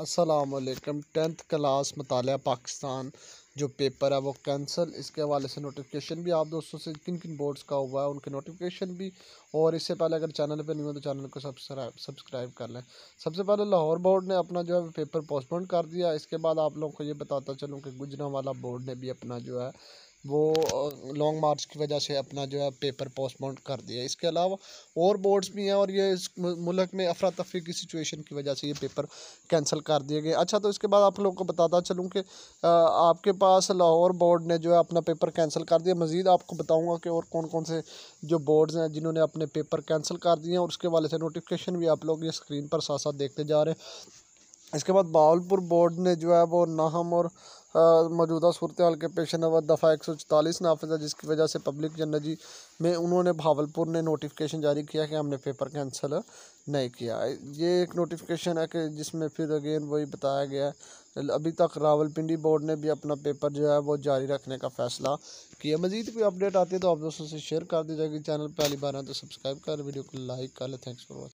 असलकम tenth class मताल Pakistan जो paper है वो कैंसिल इसके हवाले से नोटिफिकेशन भी आप दोस्तों से किन किन बोर्ड्स का हुआ है उनके नोटिफिकेशन भी और इससे पहले अगर चैनल पे नहीं हो तो चैनल को सब्सक्राइब सब्सक्राइब कर लें सबसे पहले लाहौर बोर्ड ने अपना जो है पेपर पोस्टपोन कर दिया इसके बाद आप लोगों को ये बताता चलूँ कि गुजरा वाला बोर्ड ने भी अपना जो है वो लॉन्ग मार्च की वजह से अपना जो है पेपर पोस्टपोन कर दिया इसके अलावा और बोर्ड्स भी हैं और ये इस मुल्क में अफरा तफरी की सिचुएशन की वजह से ये पेपर कैंसिल कर दिए गए अच्छा तो इसके बाद आप लोगों को बताता चलूँ कि आपके पास लाहौर बोर्ड ने जो है अपना पेपर कैंसिल कर दिया मज़ीद आपको बताऊँगा कि और कौन कौन से जो बोर्ड्स हैं जिन्होंने अपने पेपर कैंसिल कर दिए हैं और उसके वाले से नोटिफिकेशन भी आप लोग ये स्क्रीन पर साथ साथ देखते जा रहे हैं इसके बाद बावलपुर बोर्ड ने जो है वो नाहम और मौजूदा सूरत हाल के पेश नवर दफ़ा एक सौ चौतालीस नाफजा जिसकी वजह से पब्लिक जनजी में उन्होंने भावलपुर ने नोटिफिकेशन जारी किया कि हमने पेपर कैंसिल नहीं किया ये एक नोटिफिकेशन है कि जिसमें फिर अगेन वही बताया गया है अभी तक रावलपिंडी बोर्ड ने भी अपना पेपर जो है वो जारी रखने का फैसला किया मजीद कोई अपडेट आती है तो आप दोस्तों से शेयर कर दी जाएगी चैनल पहली बार तो सब्सक्राइब कर वीडियो को लाइक कर लें थैंक्स फॉर वॉचिंग